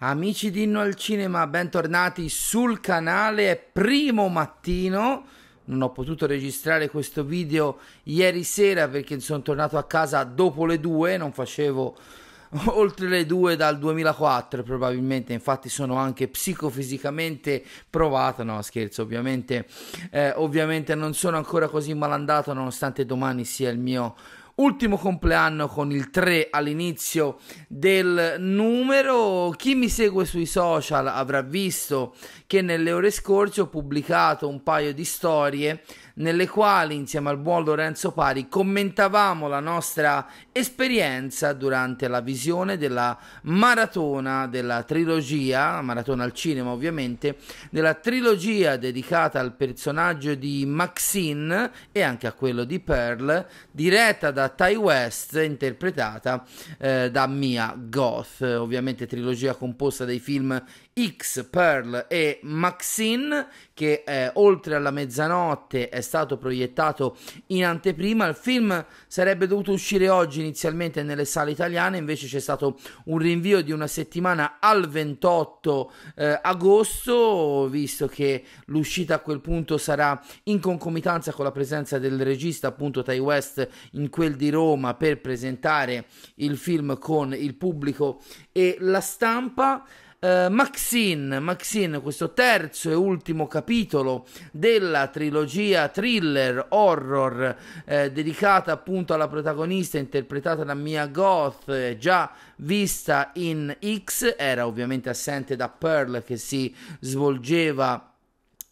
Amici di Inno al Cinema, bentornati sul canale, è primo mattino, non ho potuto registrare questo video ieri sera perché sono tornato a casa dopo le due, non facevo oltre le due dal 2004 probabilmente, infatti sono anche psicofisicamente provato no scherzo, ovviamente, eh, ovviamente non sono ancora così malandato nonostante domani sia il mio ultimo compleanno con il 3 all'inizio del numero. Chi mi segue sui social avrà visto che nelle ore scorse ho pubblicato un paio di storie nelle quali insieme al buon Lorenzo Pari commentavamo la nostra esperienza durante la visione della maratona della trilogia, maratona al cinema ovviamente, della trilogia dedicata al personaggio di Maxine e anche a quello di Pearl, diretta da Ty West, interpretata eh, da Mia Goth, ovviamente trilogia composta dai film X, Pearl e Maxine, che eh, oltre alla mezzanotte è stato proiettato in anteprima. Il film sarebbe dovuto uscire oggi inizialmente nelle sale italiane, invece c'è stato un rinvio di una settimana al 28 eh, agosto, visto che l'uscita a quel punto sarà in concomitanza con la presenza del regista appunto Tai West in quel di Roma per presentare il film con il pubblico e la stampa. Uh, Maxine, Maxine, questo terzo e ultimo capitolo della trilogia thriller horror eh, dedicata appunto alla protagonista interpretata da Mia Goth, eh, già vista in X, era ovviamente assente da Pearl che si svolgeva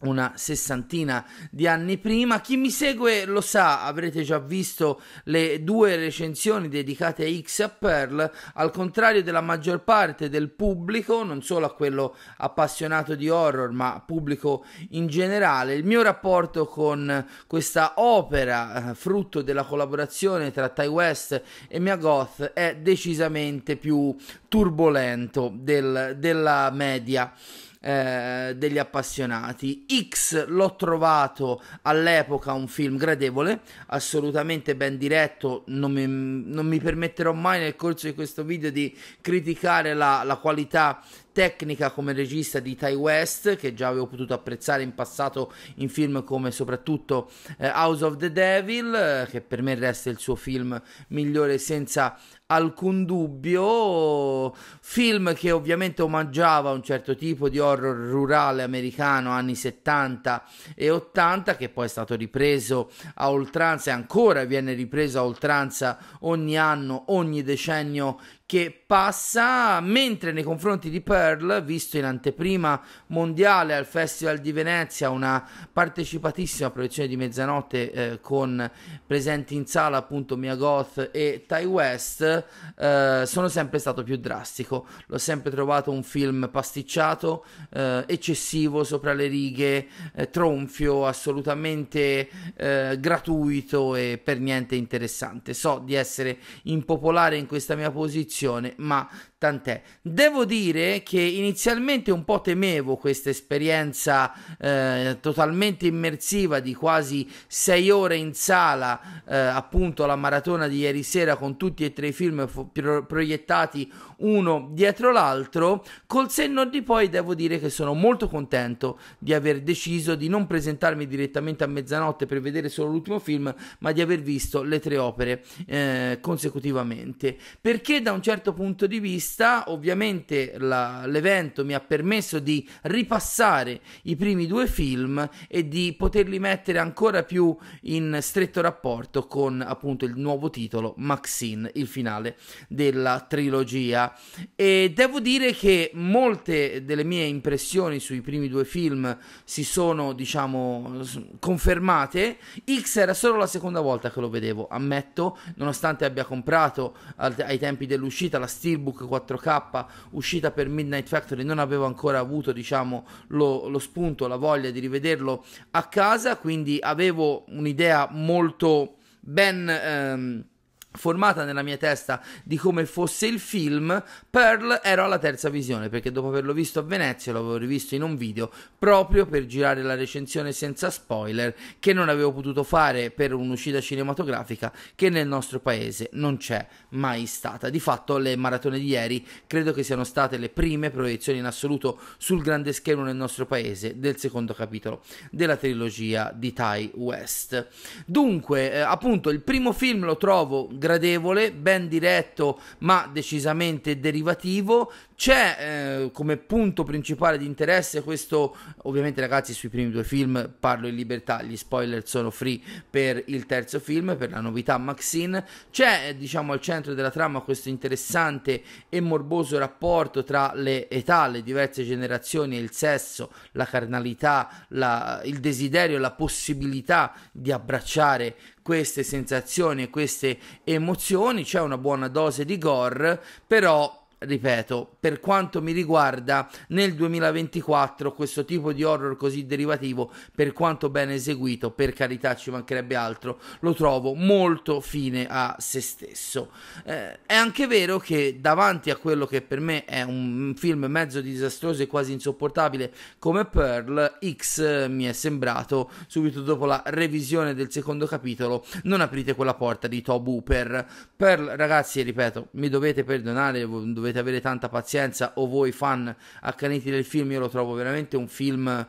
una sessantina di anni prima. Chi mi segue lo sa, avrete già visto le due recensioni dedicate a X e a Pearl, al contrario della maggior parte del pubblico, non solo a quello appassionato di horror, ma pubblico in generale. Il mio rapporto con questa opera, eh, frutto della collaborazione tra Ty West e Mia Goth, è decisamente più turbolento del, della media. Eh, degli appassionati. X l'ho trovato all'epoca un film gradevole, assolutamente ben diretto, non mi, non mi permetterò mai nel corso di questo video di criticare la, la qualità tecnica come regista di Ty West che già avevo potuto apprezzare in passato in film come soprattutto eh, House of the Devil eh, che per me resta il suo film migliore senza alcun dubbio. Film che ovviamente omaggiava un certo tipo di horror rurale americano anni 70 e 80, che poi è stato ripreso a oltranza e ancora viene ripreso a oltranza ogni anno, ogni decennio che passa, mentre nei confronti di Pearl, visto in anteprima mondiale al Festival di Venezia, una partecipatissima proiezione di mezzanotte eh, con presenti in sala appunto Mia Goth e Ty West, eh, sono sempre stato più drastico. L'ho sempre trovato un film pasticciato, eh, eccessivo, sopra le righe, eh, tronfio, assolutamente eh, gratuito e per niente interessante. So di essere impopolare in questa mia posizione, ma tant'è. Devo dire che inizialmente un po' temevo questa esperienza eh, totalmente immersiva di quasi sei ore in sala, eh, appunto la maratona di ieri sera con tutti e tre i film pro- proiettati uno dietro l'altro. Col senno di poi devo dire che sono molto contento di aver deciso di non presentarmi direttamente a mezzanotte per vedere solo l'ultimo film, ma di aver visto le tre opere eh, consecutivamente. Perché da un certo punto di vista vista, ovviamente la, l'evento mi ha permesso di ripassare i primi due film e di poterli mettere ancora più in stretto rapporto con appunto il nuovo titolo Maxine, il finale della trilogia. E devo dire che molte delle mie impressioni sui primi due film si sono, diciamo, confermate. X era solo la seconda volta che lo vedevo, ammetto, nonostante abbia comprato ai tempi dell'uscita la Steelbook 4. 4K uscita per Midnight Factory non avevo ancora avuto diciamo lo, lo spunto, la voglia di rivederlo a casa quindi avevo un'idea molto ben... Ehm, formata nella mia testa di come fosse il film, Pearl ero alla terza visione perché dopo averlo visto a Venezia l'avevo rivisto in un video proprio per girare la recensione senza spoiler che non avevo potuto fare per un'uscita cinematografica che nel nostro paese non c'è mai stata. Di fatto le maratone di ieri credo che siano state le prime proiezioni in assoluto sul grande schermo nel nostro paese del secondo capitolo della trilogia di Ty West. Dunque, eh, appunto, il primo film lo trovo gradevole, ben diretto ma decisamente derivativo, c'è eh, come punto principale di interesse questo, ovviamente ragazzi sui primi due film parlo in libertà, gli spoiler sono free per il terzo film, per la novità Maxine. C'è eh, diciamo al centro della trama questo interessante e morboso rapporto tra le età, le diverse generazioni, il sesso, la carnalità, la, il desiderio, la possibilità di abbracciare queste sensazioni e queste emozioni. C'è una buona dose di gore, però ripeto, per quanto mi riguarda, nel 2024 questo tipo di horror così derivativo, per quanto ben eseguito, per carità ci mancherebbe altro, lo trovo molto fine a se stesso. Eh, è anche vero che davanti a quello che per me è un film mezzo disastroso e quasi insopportabile come Pearl, X mi è sembrato, subito dopo la revisione del secondo capitolo, non aprite quella porta di Tob Hooper. Pearl, ragazzi, ripeto, mi dovete perdonare, dovete dovete avere tanta pazienza o voi fan accaniti del film, io lo trovo veramente un film eh,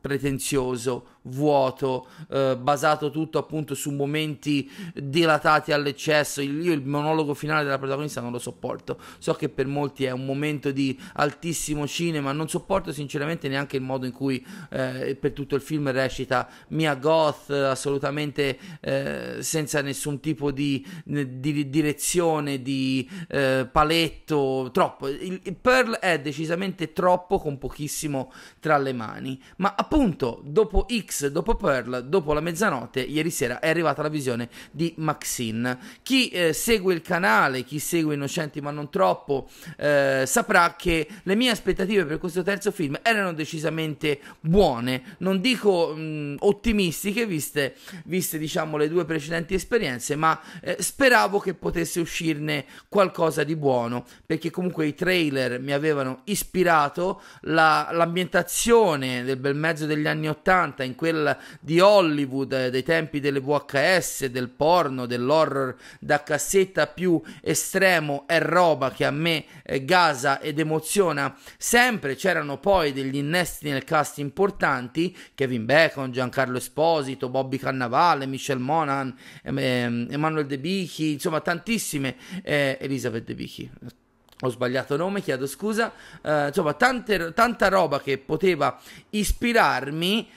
pretenzioso, vuoto, eh, basato tutto appunto su momenti dilatati all'eccesso. Io il monologo finale della protagonista non lo sopporto. So che per molti è un momento di altissimo cinema, non sopporto sinceramente neanche il modo in cui eh, per tutto il film recita Mia Goth, assolutamente eh, senza nessun tipo di, di direzione, di eh, paletto, troppo. Il, il Pearl è decisamente troppo con pochissimo tra le mani. Ma appunto, dopo X dopo Pearl, dopo la mezzanotte, ieri sera è arrivata la visione di Maxine. Chi eh, segue il canale, chi segue Innocenti ma non troppo, eh, saprà che le mie aspettative per questo terzo film erano decisamente buone, non dico mh, mm, ottimistiche viste, viste diciamo le due precedenti esperienze, ma eh, speravo che potesse uscirne qualcosa di buono, perché comunque i trailer mi avevano ispirato, la, l'ambientazione del bel mezzo degli anni 80 in cui quella di Hollywood, eh, dei tempi delle VHS, del porno, dell'horror da cassetta più estremo, è roba che a me eh, gasa ed emoziona sempre. C'erano poi degli innesti nel cast importanti, Kevin Bacon, Giancarlo Esposito, Bobby Cannavale, Michelle Monaghan, ehm, Emanuel De Bichi, insomma tantissime, eh, Elizabeth De Bichi, ho sbagliato nome, chiedo scusa, eh, insomma tante, tanta roba che poteva ispirarmi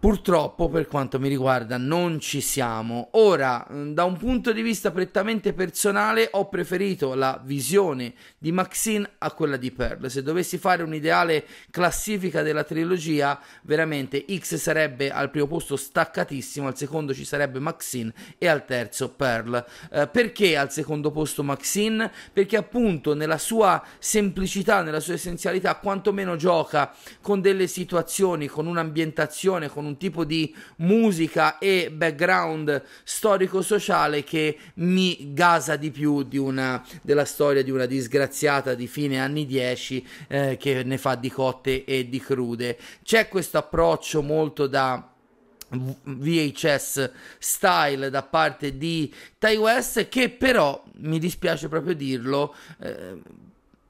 Purtroppo, per quanto mi riguarda, non ci siamo. Ora, mm, da un punto di vista prettamente personale, ho preferito la visione di Maxine a quella di Pearl. Se dovessi fare un'ideale classifica della trilogia, veramente X sarebbe al primo posto staccatissimo, al secondo ci sarebbe Maxine e al terzo Pearl. Eh, perché al secondo posto Maxine? Perché appunto nella sua semplicità, nella sua essenzialità, quantomeno gioca con delle situazioni, con un'ambientazione, con un un tipo di musica e background storico-sociale che mi gasa di più di una, della storia di una disgraziata di fine anni 10 eh, che ne fa di cotte e di crude. C'è questo approccio molto da... VHS style da parte di Ty West che però mi dispiace proprio dirlo eh,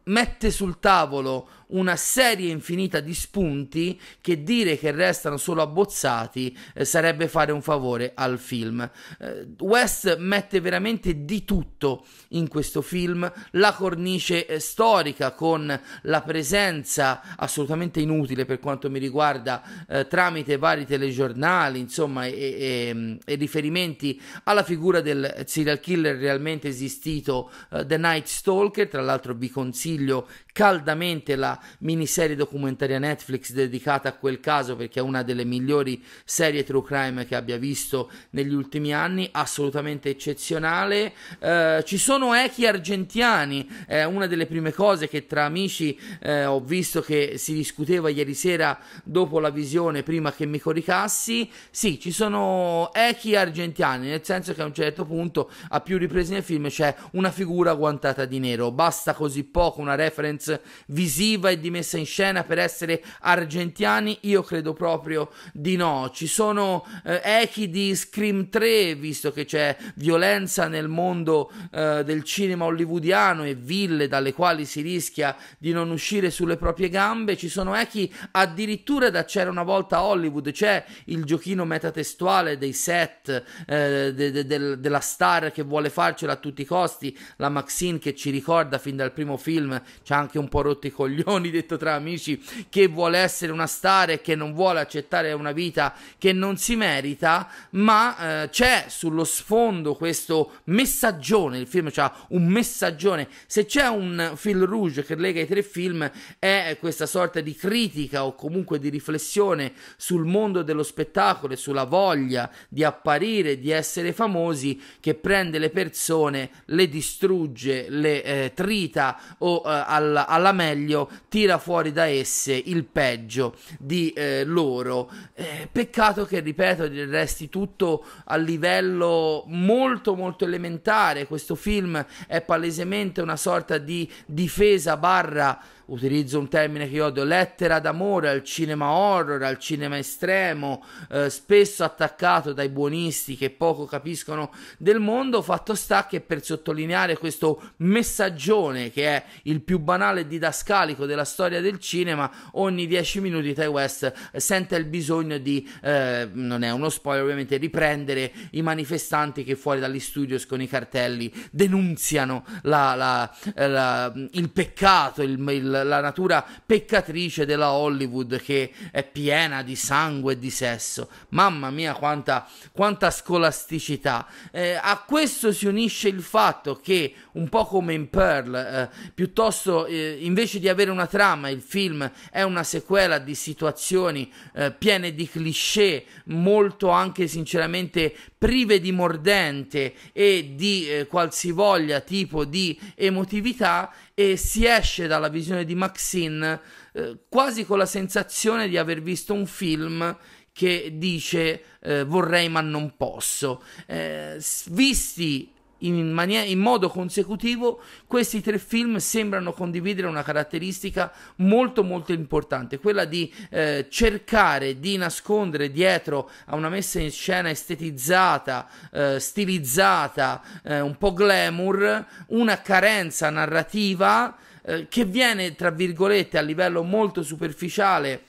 mette sul tavolo una serie infinita di spunti che dire che restano solo abbozzati eh, sarebbe fare un favore al film. Eh, West mette veramente di tutto in questo film, la cornice eh, storica con la presenza assolutamente inutile per quanto mi riguarda eh, tramite vari telegiornali, insomma, e, e, e, riferimenti alla figura del serial killer realmente esistito eh, The Night Stalker, tra l'altro vi consiglio caldamente la miniserie documentaria Netflix dedicata a quel caso perché è una delle migliori serie true crime che abbia visto negli ultimi anni, assolutamente eccezionale. Eh, ci sono echi argentiani, eh, una delle prime cose che tra amici eh, ho visto che si discuteva ieri sera dopo la visione, prima che mi coricassi. Sì, ci sono echi argentiani, nel senso che a un certo punto a più riprese nel film c'è una figura guantata di nero, basta così poco, una reference visiva e di messa in scena per essere argentiani? Io credo proprio di no. Ci sono eh, echi di Scream 3, visto che c'è violenza nel mondo eh, del cinema hollywoodiano e ville dalle quali si rischia di non uscire sulle proprie gambe. Ci sono echi addirittura da C'era una volta Hollywood, c'è il giochino metatestuale dei set eh, de, de, de, della star che vuole farcela a tutti i costi, la Maxine che ci ricorda fin dal primo film, ci ha anche un po' rotto i coglioni Meloni, detto tra amici, che vuole essere una star e che non vuole accettare una vita che non si merita, ma eh, c'è sullo sfondo questo messaggione, il film ha un messaggione, se c'è un fil rouge che lega i tre film è questa sorta di critica o comunque di riflessione sul mondo dello spettacolo e sulla voglia di apparire, di essere famosi che prende le persone, le distrugge, le eh, trita o eh, alla, alla meglio tira fuori da esse il peggio di eh, loro. Eh, peccato che, ripeto, resti tutto a livello molto molto elementare. Questo film è palesemente una sorta di difesa barra utilizzo un termine che odio, lettera d'amore al cinema horror, al cinema estremo, eh, spesso attaccato dai buonisti che poco capiscono del mondo, fatto sta che per sottolineare questo messaggione che è il più banale didascalico della storia del cinema, ogni 10 minuti Ty West sente il bisogno di, eh, non è uno spoiler ovviamente, riprendere i manifestanti che fuori dagli studios con i cartelli denunziano la, la, la, il peccato, il, il la natura peccatrice della Hollywood che è piena di sangue e di sesso. Mamma mia, quanta, quanta scolasticità! Eh, a questo si unisce il fatto che, un po' come in Pearl, eh, piuttosto eh, invece di avere una trama, il film è una sequela di situazioni eh, piene di cliché, molto anche sinceramente prive di mordente e di eh, qualsivoglia tipo di emotività e si esce dalla visione di Maxine eh, quasi con la sensazione di aver visto un film che dice eh, vorrei ma non posso. Eh, visti in, mania- in, modo consecutivo questi tre film sembrano condividere una caratteristica molto molto importante, quella di eh, cercare di nascondere dietro a una messa in scena estetizzata, eh, stilizzata, eh, un po' glamour, una carenza narrativa eh, che viene, tra virgolette, a livello molto superficiale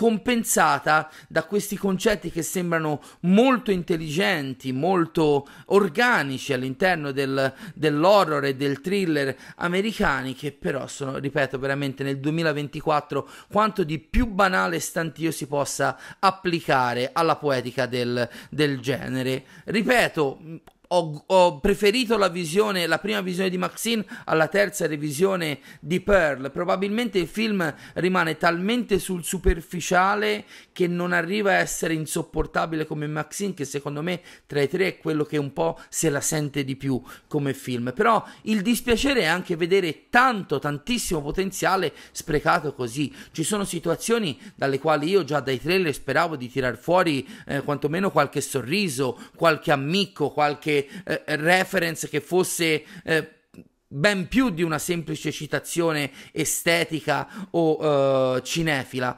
compensata da questi concetti che sembrano molto intelligenti, molto organici all'interno del, dell'horror e del thriller americani, che però sono, ripeto, veramente nel 2024 quanto di più banale e stantio si possa applicare alla poetica del, del genere. Ripeto, ho, ho, preferito la, visione, la prima visione di Maxine alla terza revisione di Pearl. Probabilmente il film rimane talmente sul superficiale che non arriva a essere insopportabile come Maxine, che secondo me tra i tre è quello che un po' se la sente di più come film. Però il dispiacere è anche vedere tanto, tantissimo potenziale sprecato così. Ci sono situazioni dalle quali io già dai trailer speravo di tirar fuori eh, quantomeno qualche sorriso, qualche amico, qualche eh, reference che fosse eh, ben più di una semplice citazione estetica o eh, cinefila.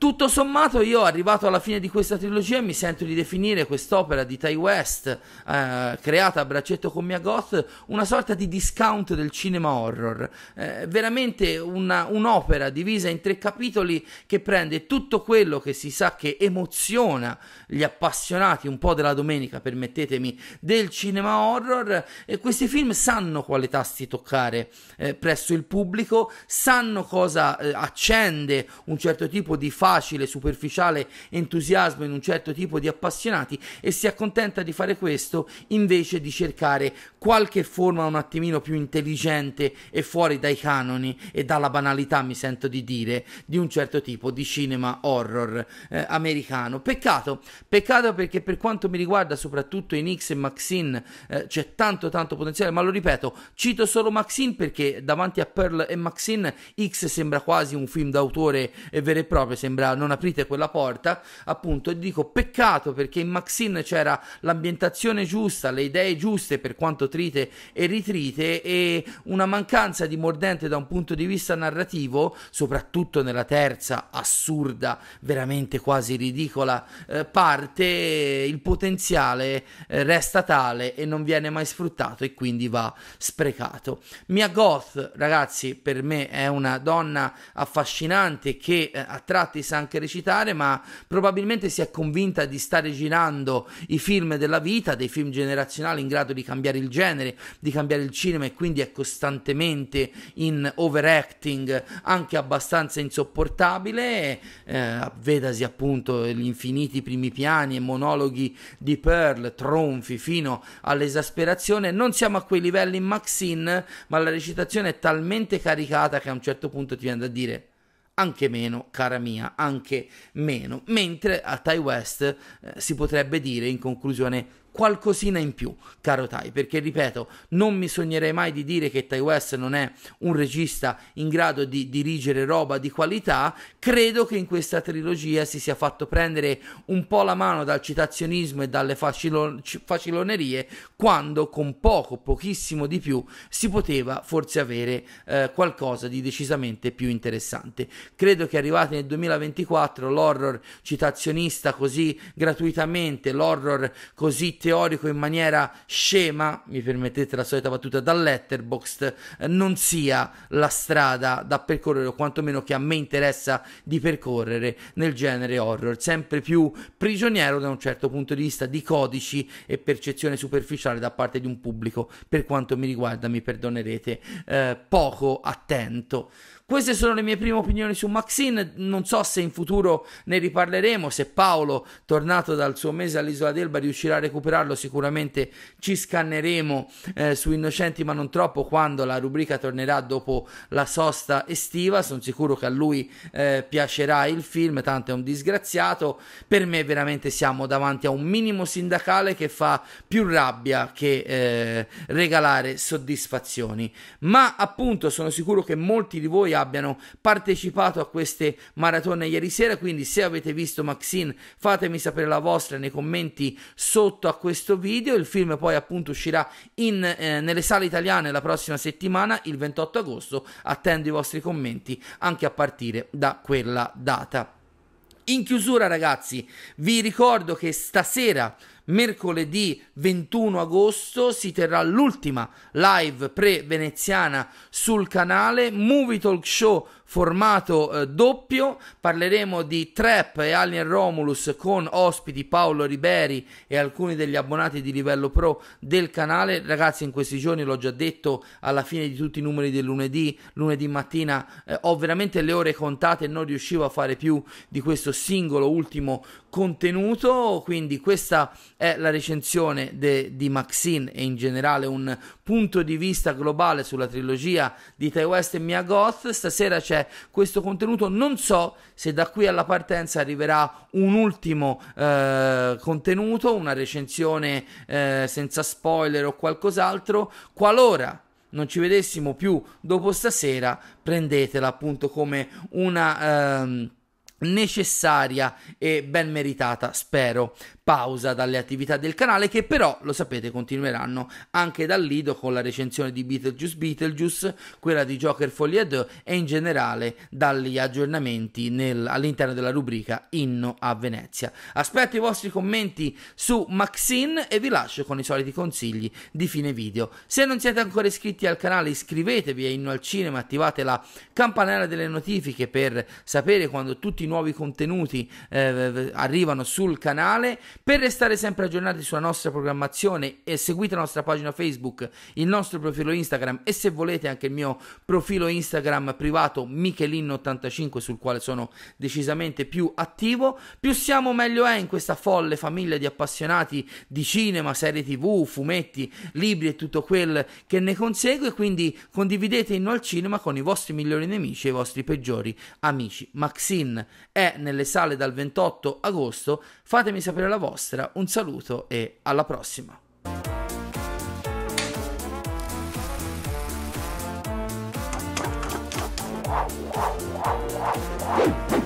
Tutto sommato, io arrivato alla fine di questa trilogia mi sento di definire quest'opera di Ty West, eh, creata a braccetto con Mia Goth, una sorta di discount del cinema horror. Eh, veramente una, un'opera divisa in tre capitoli che prende tutto quello che si sa che emoziona gli appassionati un po' della domenica, permettetemi, del cinema horror. E questi film sanno quale tasti toccare eh, presso il pubblico, sanno cosa eh, accende un certo tipo di fatto facile, superficiale entusiasmo in un certo tipo di appassionati e si accontenta di fare questo invece di cercare qualche forma un attimino più intelligente e fuori dai canoni e dalla banalità, mi sento di dire, di un certo tipo di cinema horror eh, americano. Peccato, peccato perché per quanto mi riguarda, soprattutto in X e Maxine, eh, c'è tanto tanto potenziale, ma lo ripeto, cito solo Maxine perché davanti a Pearl e Maxine X sembra quasi un film d'autore eh, vero e proprio, sembra sembra non aprite quella porta, appunto, e dico peccato perché in Maxine c'era l'ambientazione giusta, le idee giuste per quanto trite e ritrite e una mancanza di mordente da un punto di vista narrativo, soprattutto nella terza assurda, veramente quasi ridicola eh, parte, il potenziale eh, resta tale e non viene mai sfruttato e quindi va sprecato. Mia Goth, ragazzi, per me è una donna affascinante che eh, a tratti sa anche recitare, ma probabilmente si è convinta di stare girando i film della vita, dei film generazionali in grado di cambiare il genere, di cambiare il cinema e quindi è costantemente in overacting, anche abbastanza insopportabile. Eh, vedasi appunto gli infiniti primi piani e monologhi di Pearl, tronfi fino all'esasperazione. Non siamo a quei livelli in Maxine, ma la recitazione è talmente caricata che a un certo punto ti viene da dire anche meno, cara mia, anche meno. Mentre a Ty West eh, si potrebbe dire in conclusione qualcosina in più, caro Tai, perché ripeto, non mi sognerei mai di dire che Tai West non è un regista in grado di dirigere roba di qualità, credo che in questa trilogia si sia fatto prendere un po' la mano dal citazionismo e dalle facilon- facilonerie quando con poco, pochissimo di più si poteva forse avere eh, qualcosa di decisamente più interessante. Credo che arrivati nel 2024 l'horror citazionista così gratuitamente, l'horror così teorico in maniera scema, mi permettete la solita battuta da letterboxd, eh, non sia la strada da percorrere o quantomeno che a me interessa di percorrere nel genere horror, sempre più prigioniero da un certo punto di vista di codici e percezione superficiale da parte di un pubblico, per quanto mi riguarda, mi perdonerete, eh, poco attento. Queste sono le mie prime opinioni su Maxine, non so se in futuro ne riparleremo, se Paolo, tornato dal suo mese all'isola d'Elba, riuscirà a recuperarlo, sicuramente ci scanneremo eh, su Innocenti ma non troppo quando la rubrica tornerà dopo la sosta estiva, sono sicuro che a lui eh, piacerà il film, tanto è un disgraziato, per me veramente siamo davanti a un minimo sindacale che fa più rabbia che eh, regalare soddisfazioni, ma appunto sono sicuro che molti di voi abbiano partecipato a queste maratone ieri sera, quindi se avete visto Maxine fatemi sapere la vostra nei commenti sotto a questo video, il film poi appunto uscirà in, eh, nelle sale italiane la prossima settimana, il 28 agosto, attendo i vostri commenti anche a partire da quella data. In chiusura ragazzi vi ricordo che stasera mercoledì 21 agosto si terrà l'ultima live pre-veneziana sul canale Movie Talk Show formato eh, doppio, parleremo di Trap e Alien Romulus con ospiti Paolo Riberi e alcuni degli abbonati di livello pro del canale. Ragazzi, in questi giorni l'ho già detto alla fine di tutti i numeri del lunedì, lunedì mattina eh, ho veramente le ore contate e non riuscivo a fare più di questo singolo ultimo contenuto, quindi questa è la recensione de, di Maxine e in generale un punto di vista globale sulla trilogia di West e Mia Goth. Stasera c'è c'è questo contenuto. Non so se da qui alla partenza arriverà un ultimo eh, contenuto, una recensione eh, senza spoiler o qualcos'altro. Qualora non ci vedessimo più dopo stasera, prendetela appunto come una... Ehm, necessaria e ben meritata, spero, pausa dalle attività del canale che però, lo sapete, continueranno anche dal Lido con la recensione di Beetlejuice Beetlejuice, quella di Joker Folia 2 e in generale dagli aggiornamenti nel, all'interno della rubrica Inno a Venezia. Aspetto i vostri commenti su Maxine e vi lascio con i soliti consigli di fine video. Se non siete ancora iscritti al canale iscrivetevi a Inno al Cinema, attivate la campanella delle notifiche per sapere quando tutti i nuovi contenuti eh, arrivano sul canale per restare sempre aggiornati sulla nostra programmazione seguite la nostra pagina Facebook, il nostro profilo Instagram e se volete anche il mio profilo Instagram privato Michelin85 sul quale sono decisamente più attivo. Più siamo meglio è in questa folle famiglia di appassionati di cinema, serie tv, fumetti, libri e tutto quel che ne consegue, quindi condividete Inno al cinema con i vostri migliori nemici e i vostri peggiori amici. Maxine è nelle sale dal 28 agosto, fatemi sapere la vostra vostra, un saluto e alla prossima. Woo!